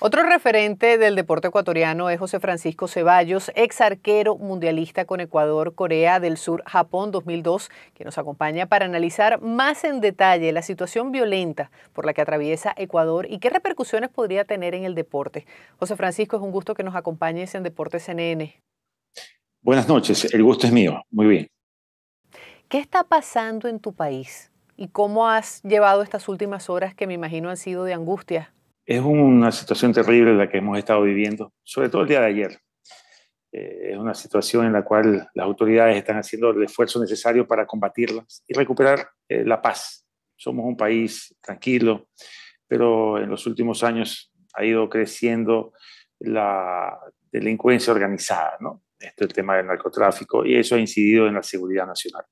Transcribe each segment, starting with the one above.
Otro referente del deporte ecuatoriano es José Francisco Ceballos, ex arquero mundialista con Ecuador, Corea del Sur, Japón 2002, que nos acompaña para analizar más en detalle la situación violenta por la que atraviesa Ecuador y qué repercusiones podría tener en el deporte. José Francisco, es un gusto que nos acompañes en Deportes CNN. Buenas noches, el gusto es mío. Muy bien. ¿Qué está pasando en tu país y cómo has llevado estas últimas horas que me imagino han sido de angustia? Es una situación terrible la que hemos estado viviendo, sobre todo el día de ayer. Eh, es una situación en la cual las autoridades están haciendo el esfuerzo necesario para combatirlas y recuperar eh, la paz. Somos un país tranquilo, pero en los últimos años ha ido creciendo la delincuencia organizada, ¿no? Esto es el tema del narcotráfico y eso ha incidido en la seguridad nacional.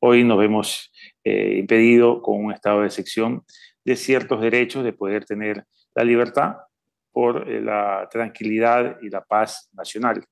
Hoy nos vemos eh, impedidos con un estado de excepción de ciertos derechos, de poder tener la libertad por eh, la tranquilidad y la paz nacional.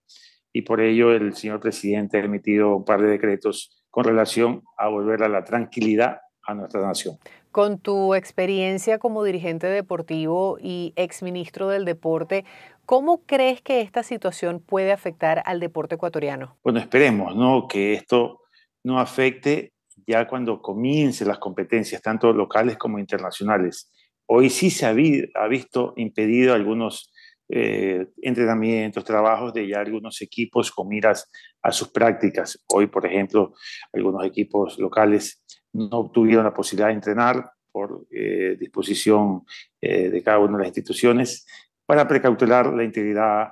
Y por ello el señor presidente ha emitido un par de decretos con relación a volver a la tranquilidad a nuestra nación. Con tu experiencia como dirigente deportivo y exministro del deporte, ¿cómo crees que esta situación puede afectar al deporte ecuatoriano? Bueno, esperemos ¿no? que esto no afecte ya cuando comiencen las competencias, tanto locales como internacionales. Hoy sí se ha, visto impedido algunos eh, entrenamientos, trabajos de ya algunos equipos con miras a sus prácticas. Hoy, por ejemplo, algunos equipos locales no tuvieron la posibilidad de entrenar por eh, disposición eh, de cada una de las instituciones para precautelar la integridad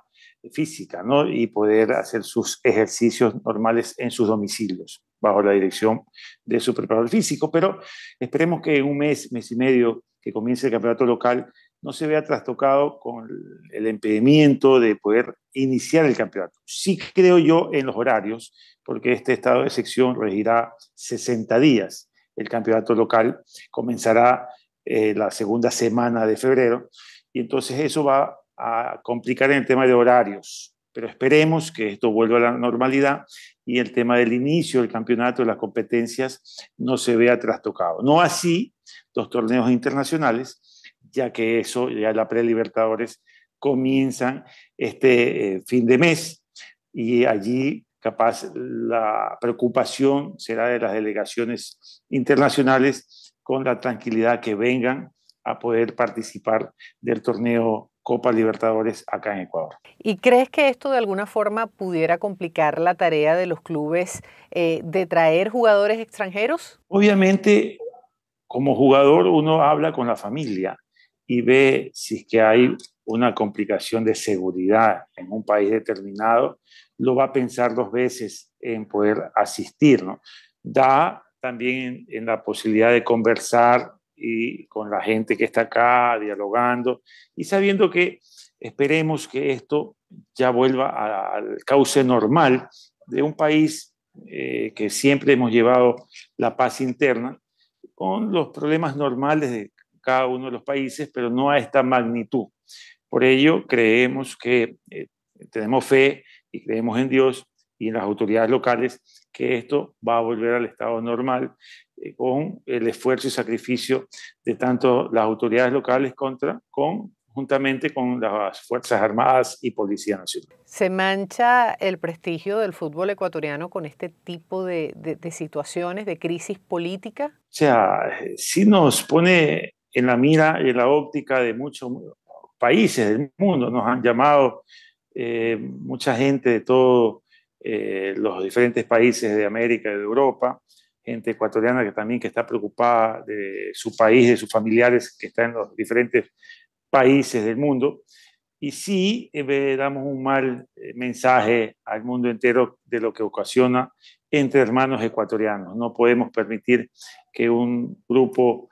física y poder hacer sus ejercicios normales en sus domicilios bajo la dirección de su preparador físico, pero esperemos que en un mes, mes y medio que comience el campeonato local, no se vea trastocado con el impedimento de poder iniciar el campeonato. Sí creo yo en los horarios, porque este estado de sección regirá 60 días. El campeonato local comenzará eh, la segunda semana de febrero y entonces eso va a complicar en el tema de horarios pero esperemos que esto vuelva a la normalidad y el tema del inicio del campeonato, de las competencias, no se vea trastocado. No así los torneos internacionales, ya que eso, ya la pre-libertadores, comienzan este eh, fin de mes y allí capaz la preocupación será de las delegaciones internacionales con la tranquilidad que vengan a poder participar del torneo Copa Libertadores acá en Ecuador. ¿Y crees que esto de alguna forma pudiera complicar la tarea de los clubes eh, de traer jugadores extranjeros? Obviamente, como jugador uno habla con la familia y ve si es que hay una complicación de seguridad en un país determinado, lo va a pensar dos veces en poder asistir. ¿no? Da también en la posibilidad de conversar y con la gente que está acá dialogando y sabiendo que esperemos que esto ya vuelva al cauce normal de un país eh, que siempre hemos llevado la paz interna con los problemas normales de cada uno de los países, pero no a esta magnitud. Por ello, creemos que eh, tenemos fe y creemos en Dios y en las autoridades locales que esto va a volver al estado normal eh, con el esfuerzo y sacrificio de tanto las autoridades locales contra, con juntamente con las Fuerzas Armadas y Policía Nacional. ¿Se mancha el prestigio del fútbol ecuatoriano con este tipo de, de, situaciones, de crisis política? O sea, si nos pone en la mira y en la óptica de muchos países del mundo. Nos han llamado eh, mucha gente de todo eh, los diferentes países de América y de Europa, gente ecuatoriana que también que está preocupada de su país, de sus familiares que están en los diferentes países del mundo. Y sí eh, damos un mal eh, mensaje al mundo entero de lo que ocasiona entre hermanos ecuatorianos. No podemos permitir que un grupo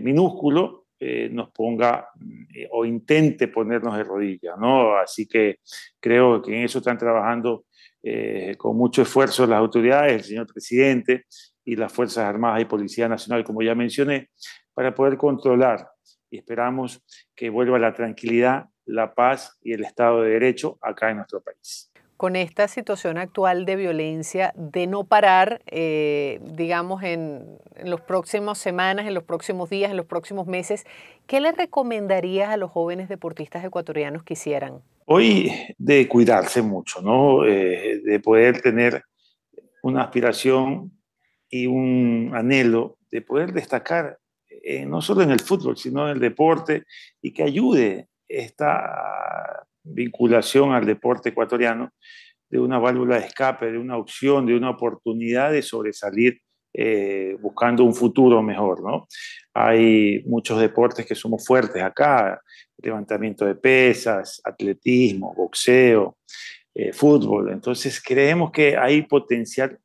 minúsculo nos ponga mm, o intente ponernos de rodillas, ¿no? Así que creo que en eso están trabajando eh, con mucho esfuerzo las autoridades, el señor presidente y las Fuerzas Armadas y Policía Nacional, como ya mencioné, para poder controlar y esperamos que vuelva la tranquilidad, la paz y el Estado de Derecho acá en nuestro país con esta situación actual de violencia, de no parar, eh, digamos, en, en los próximos semanas, en los próximos días, en los próximos meses, ¿qué le recomendarías a los jóvenes deportistas ecuatorianos que hicieran? Hoy de cuidarse mucho, ¿no? Eh, de poder tener una aspiración y un anhelo de poder destacar, eh, no solo en el fútbol, sino en el deporte, y que ayude esta vinculación al deporte ecuatoriano, de una válvula de escape, de una opción, de una oportunidad de sobresalir eh, buscando un futuro mejor, ¿no? Hay muchos deportes que somos fuertes acá, levantamiento de pesas, atletismo, boxeo, eh, fútbol. Entonces creemos que hay potencial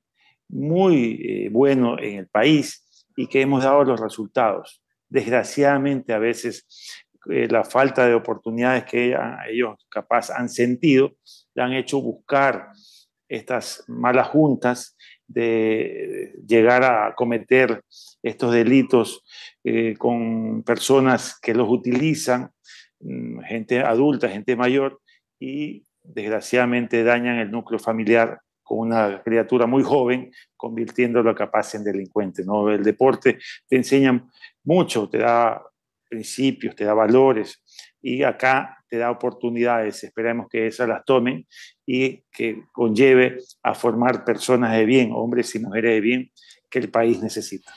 muy eh, bueno en el país y que hemos dado los resultados. Desgraciadamente a veces eh, la falta de oportunidades que ellos capaz han sentido, le han hecho buscar estas malas juntas de llegar a cometer estos delitos eh, con personas que los utilizan, mm, gente adulta, gente mayor, y desgraciadamente dañan el núcleo familiar con una criatura muy joven, convirtiéndolo capaz en delincuente. ¿no? El deporte te enseña mucho, te da principios, te da valores y acá te da oportunidades. Esperemos que esas las tomen y que conlleve a formar personas de bien, hombres y mujeres de bien que el país necesita.